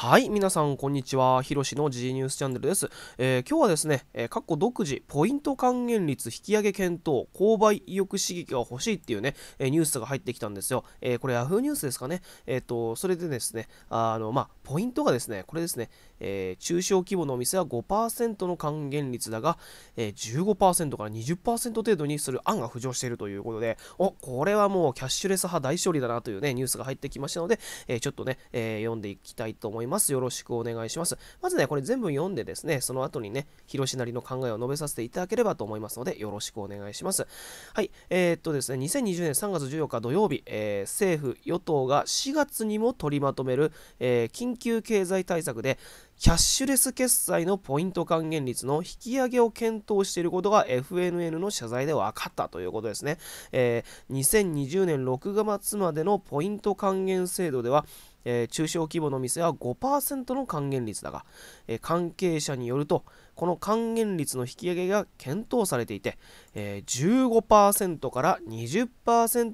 はい、皆さん、こんにちは。ひろしの G ニュースチャンネルです。えー、今日はですね、えー、過去独自、ポイント還元率引き上げ検討、購買意欲刺激が欲しいっていうね、えー、ニュースが入ってきたんですよ。えー、これ、Yahoo ニュースですかね。えっ、と、それでですね、あの、まあ、ポイントがですね、これですね、えー、中小規模のお店は5%の還元率だが、えー、15%から20%程度にする案が浮上しているということで、お、これはもうキャッシュレス派大勝利だなというね、ニュースが入ってきましたので、えー、ちょっとね、えー、読んでいきたいと思います。よろしくお願いします。まずね、これ全部読んでですね、その後にね、広しなりの考えを述べさせていただければと思いますので、よろしくお願いします。はい、えー、っとですね、2020年3月14日土曜日、えー、政府、与党が4月にも取りまとめる、えー、緊急経済対策で、キャッシュレス決済のポイント還元率の引き上げを検討していることが FNN の謝罪で分かったということですね。えー、2020年6月までのポイント還元制度では、えー、中小規模の店は5%の還元率だが、えー、関係者によると、この還元率の引き上げが検討されていて、えー、15%から20%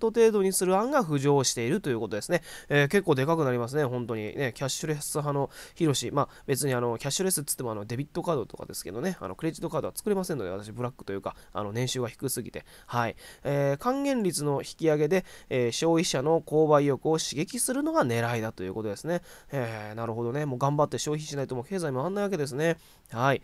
程度にする案が浮上しているということですね、えー、結構でかくなりますね本当にねキャッシュレス派のヒロシまあ別にあのキャッシュレスっつってもあのデビットカードとかですけどねあのクレジットカードは作れませんので私ブラックというかあの年収が低すぎてはい、えー、還元率の引き上げで、えー、消費者の購買意欲を刺激するのが狙いだということですね、えー、なるほどねもう頑張って消費しないともう経済回んないわけですねはい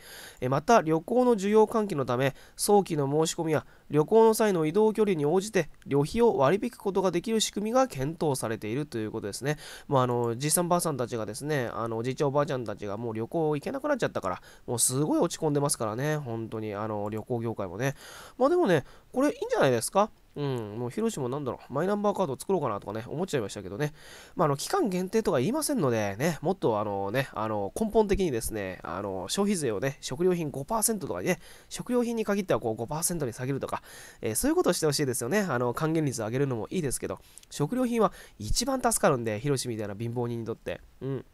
また旅行の需要喚起のため早期の申し込みや旅行の際の移動距離に応じて旅費を割り引くことができる仕組みが検討されているということですね。まあ、あのじいさんばあさんたちがですねあのおじいちゃんおばあちゃんたちがもう旅行行けなくなっちゃったからもうすごい落ち込んでますからね本当にあの旅行業界もね。まあでもねこれいいんじゃないですかうん、もうヒロシもなんだろう、マイナンバーカード作ろうかなとかね、思っちゃいましたけどね、まあ、あの期間限定とか言いませんので、ね、もっとあの、ね、あの根本的にですね、あの消費税をね、食料品5%とかね、食料品に限ってはこう5%に下げるとか、えー、そういうことをしてほしいですよね、あの還元率上げるのもいいですけど、食料品は一番助かるんで、ヒロシみたいな貧乏人にとって。うん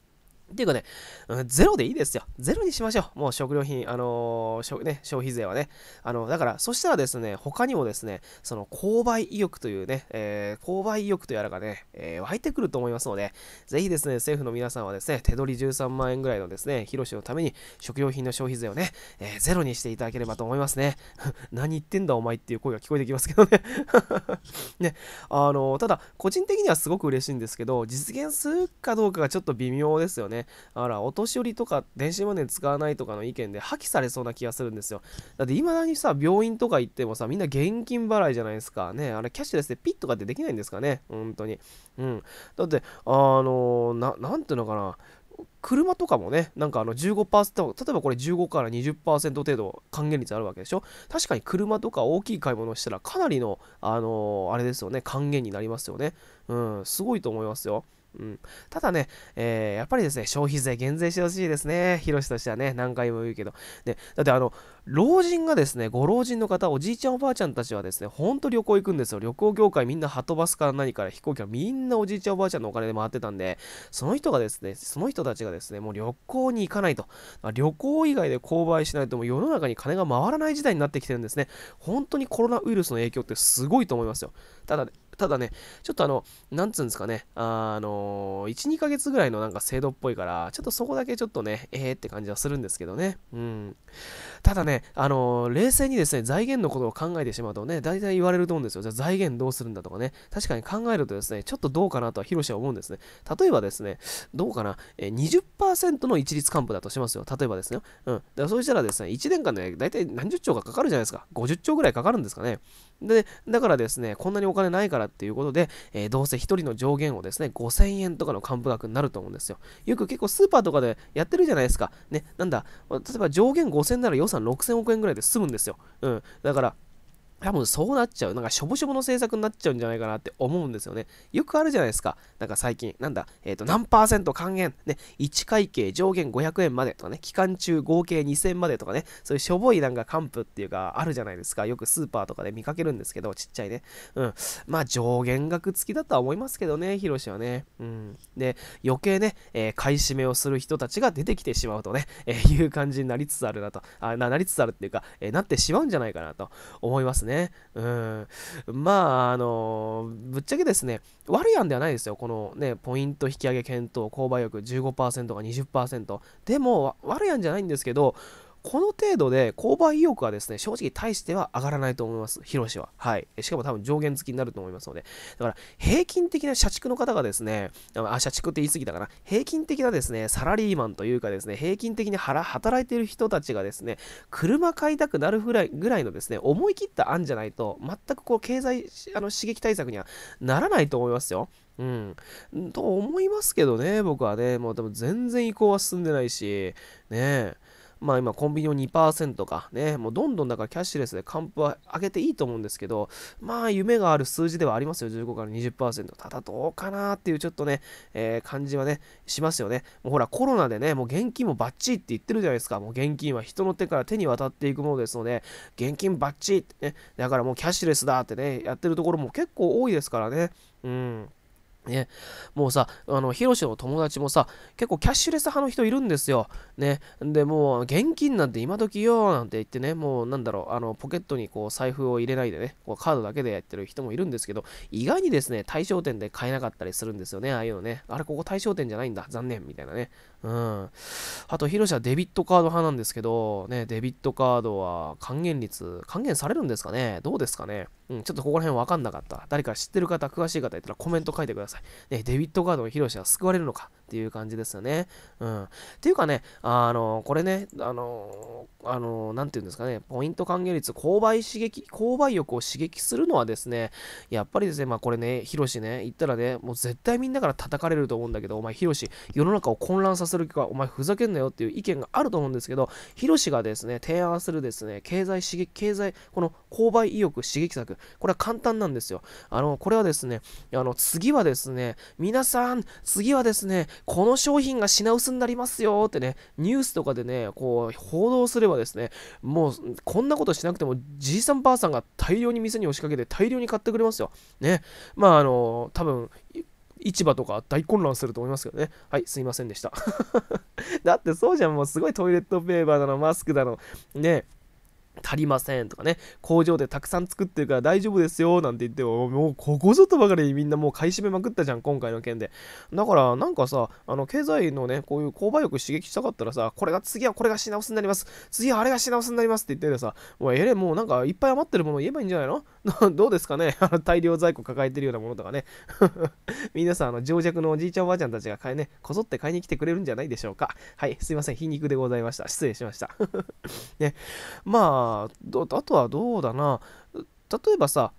っていうかね、うん、ゼロでいいですよ。ゼロにしましょう。もう食料品、あのー、ね、消費税はね。あの、だから、そしたらですね、他にもですね、その、購買意欲というね、えー、購買意欲とやらがね、えー、湧いてくると思いますので、ぜひですね、政府の皆さんはですね、手取り13万円ぐらいのですね、広しのために、食料品の消費税をね、えー、ゼロにしていただければと思いますね。何言ってんだお前っていう声が聞こえてきますけどね ね、あのただ、個人的にはすごく嬉しいんですけど、実現するかどうかがちょっと微妙ですよね。ね。あら、お年寄りとか電子マネー使わないとかの意見で破棄されそうな気がするんですよ。だって、未だにさ、病院とか行ってもさ、みんな現金払いじゃないですか。ね。あれ、キャッシュレスでピッとかってできないんですかね。本当に。うん。だって、あのー、なんていうのかな。車とかもね、なんかあの15%、例えばこれ15から20%程度還元率あるわけでしょ確かに車とか大きい買い物したらかなりの、あのー、あれですよね、還元になりますよね。うん、すごいと思いますよ。うん、ただね、えー、やっぱりですね、消費税減税してほしいですね。広しとしてはね、何回も言うけど。で、だってあの、老人がですね、ご老人の方、おじいちゃんおばあちゃんたちはですね、ほんと旅行行くんですよ。旅行業界みんなはとバスから何から飛行機はみんなおじいちゃんおばあちゃんのお金で回ってたんで、その人がですね、その人たちがですね、もう旅行に行かないと。旅行以外で購買しないともう世の中に金が回らない時代になってきてるんですね。本当にコロナウイルスの影響ってすごいと思いますよ。ただ、ね、ただね、ちょっとあの、なんつうんですかね、あ、の1、2ヶ月ぐらいのなんか制度っぽいから、ちょっとそこだけちょっとね、えーって感じはするんですけどね。うん。ただね、あの冷静にですね、財源のことを考えてしまうとね、大体言われると思うんですよ。じゃあ財源どうするんだとかね、確かに考えるとですね、ちょっとどうかなとは広志は思うんですね。例えばですね、どうかな、え20%の一律還付だとしますよ。例えばですね。うん。だからそうしたらですね、1年間で、ね、大体何十兆かかかるじゃないですか。50兆ぐらいかかるんですかね。で、だからですね、こんなにお金ないからっていうことで、えー、どうせ1人の上限をですね、5000円とかの還付額になると思うんですよ。よく結構スーパーとかでやってるじゃないですか。ね、なんだ、例えば上限5000なら予算6000億円ぐらいで済むんですよ。うん。だから、多分そうなっちゃう。なんかしょぼしょぼの制作になっちゃうんじゃないかなって思うんですよね。よくあるじゃないですか。なんか最近、なんだ、えっ、ー、と、何パーセント還元、ね、1会計上限500円までとかね、期間中合計2000までとかね、そういうしょぼいなんか還付っていうか、あるじゃないですか。よくスーパーとかで見かけるんですけど、ちっちゃいね。うん。まあ、上限額付きだとは思いますけどね、ヒロシはね。うん。で、余計ね、えー、買い占めをする人たちが出てきてしまうとね、えー、いう感じになりつつあるなと、あななりつつあるっていうか、えなってしまうんじゃないかなと思います、ねね。うん。まあ、あの、ぶっちゃけですね、悪い案ではないですよ。このね、ポイント引き上げ検討、購買力15%が20%。でも、悪い案じゃないんですけど、この程度で購買意欲はですね、正直対しては上がらないと思います。広しは。はい。しかも多分上限付きになると思いますので。だから、平均的な社畜の方がですね、あ、社畜って言い過ぎたかな。平均的なですね、サラリーマンというかですね、平均的に働いてる人たちがですね、車買いたくなるぐらいぐらいのですね、思い切った案じゃないと、全くこう、経済、あの、刺激対策にはならないと思いますよ。うん。と思いますけどね、僕はね。もうでも全然移行は進んでないし、ねえ。まあ今コンビニも2%かね、もうどんどんだからキャッシュレスで還付は上げていいと思うんですけど、まあ夢がある数字ではありますよ、15から20%。ただどうかなっていうちょっとね、えー、感じはね、しますよね。もうほらコロナでね、もう現金もバッチリって言ってるじゃないですか。もう現金は人の手から手に渡っていくものですので、現金バッチリってね、だからもうキャッシュレスだってね、やってるところも結構多いですからね。うん。ね、もうさ、あの、ヒロシの友達もさ、結構キャッシュレス派の人いるんですよ。ね。で、もう、現金なんて今時よ、なんて言ってね、もう、なんだろう、あの、ポケットにこう、財布を入れないでね、こうカードだけでやってる人もいるんですけど、意外にですね、対象店で買えなかったりするんですよね、ああいうのね。あれ、ここ対象店じゃないんだ、残念、みたいなね。うん。あと、ヒロシはデビットカード派なんですけど、ね、デビットカードは還元率、還元されるんですかねどうですかねうん、ちょっとここら辺わかんなかった。誰か知ってる方、詳しい方いたらコメント書いてください。ね、デビットカードのヒロシは救われるのかっていう感じですよね。うん。っていうかね、あの、これね、あの、あの、なんていうんですかね、ポイント還元率、購買刺激、購買欲を刺激するのはですね、やっぱりですね、まあこれね、ヒロシね、言ったらね、もう絶対みんなから叩かれると思うんだけど、お前ヒロシ、世の中を混乱させる気か、お前ふざけんなよっていう意見があると思うんですけど、ヒロシがですね、提案するですね、経済刺激、経済、この購買意欲刺激策、これは簡単なんですよ。あの、これはですね、あの、次はですね、皆さん、次はですね、この商品が品薄になりますよってね、ニュースとかでね、こう、報道すればですね、もう、こんなことしなくても、じいさんばあさんが大量に店に押しかけて、大量に買ってくれますよ。ね。まあ、あの、多分市場とか大混乱すると思いますけどね。はい、すいませんでした。だってそうじゃん、もうすごいトイレットペーパーだの、マスクだの、ね、足りませんとかね、工場でたくさん作ってるから大丈夫ですよなんて言っても、もうここぞとばかりにみんなもう買い占めまくったじゃん、今回の件で。だからなんかさ、あの、経済のね、こういう購買欲刺激したかったらさ、これが次はこれが品薄になります、次はあれが品薄になりますって言っててさ、もうえれ、もうなんかいっぱい余ってるもの言えばいいんじゃないの どうですかね 大量在庫抱えてるようなものとかね 皆さん、あの、情弱のおじいちゃんおばあちゃんたちが買いね、こぞって買いに来てくれるんじゃないでしょうか。はい、すいません、皮肉でございました。失礼しました。ね、まあ、あとはどうだな例えばさ、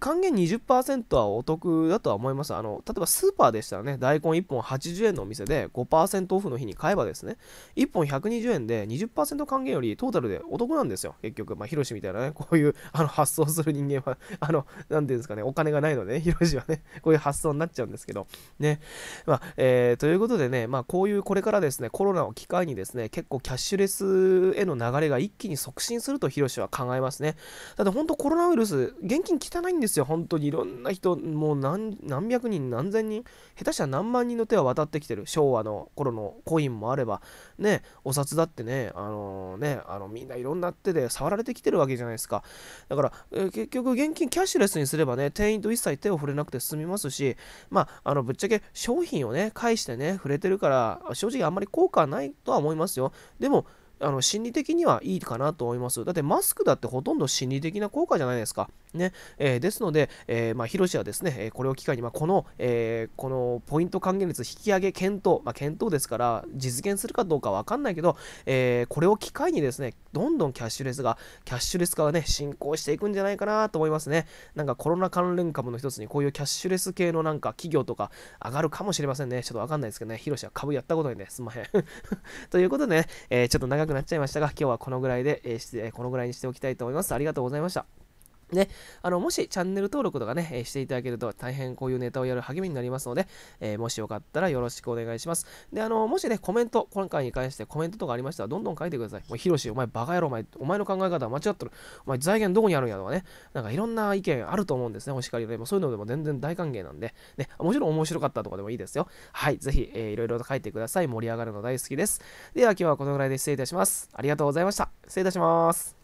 還元20%はお得だとは思います。あの、例えばスーパーでしたらね、大根1本80円のお店で5%オフの日に買えばですね、1本120円で20%還元よりトータルでお得なんですよ。結局、まあ、ヒロシみたいなね、こういうあの発想する人間は、あの、なんていうんですかね、お金がないので、ね、ヒロシはね、こういう発想になっちゃうんですけど、ね。まあ、えー、ということでね、まあ、こういうこれからですね、コロナを機会にですね、結構キャッシュレスへの流れが一気に促進するとヒロシは考えますね。って本当コロナウイルスます。現金汚いんですよ、本当に。いろんな人、もう何何百人、何千人、下手したら何万人の手は渡ってきてる。昭和の頃のコインもあれば、ね、お札だってね、あのー、ね、あのみんないろんな手で触られてきてるわけじゃないですか。だから、えー、結局、現金キャッシュレスにすればね、店員と一切手を触れなくて済みますし、まあ、あのぶっちゃけ商品をね、返してね、触れてるから、正直あんまり効果はないとは思いますよ。でも、あの心理的にはいいかなと思います。だってマスクだってほとんど心理的な効果じゃないですか。ねえー、ですので、えー、まあ、ヒロシはですね、これを機会に、まあ、この、えー、このポイント還元率引き上げ検討、まあ、検討ですから、実現するかどうかわかんないけど、えこれを機会にですね、どんどんキャッシュレスが、キャッシュレス化がね、進行していくんじゃないかなと思いますね。なんかコロナ関連株の一つに、こういうキャッシュレス系のなんか企業とか上がるかもしれませんね。ちょっとわかんないですけどね、ヒロシは株やったことにね、すんまへん。ということでね、えちょっと長く長くなっちゃいましたが、今日はこのぐらいで、えー、このぐらいにしておきたいと思います。ありがとうございました。ね、あのもしチャンネル登録とかね、えー、していただけると大変こういうネタをやる励みになりますので、えー、もしよかったらよろしくお願いします。で、あのもしね、コメント、今回に関してコメントとかありましたら、どんどん書いてください。もう、ヒロシ、お前バカ野郎、お前、お前の考え方間違ってる。お前、財源どこにあるんやとかね、なんかいろんな意見あると思うんですね、お叱りでも、そういうのでも全然大歓迎なんで、ね、もちろん面白かったとかでもいいですよ。はい、ぜひ、えー、いろいろと書いてください。盛り上がるの大好きです。では、今日はこのぐらいで失礼いたします。ありがとうございました。失礼いたします。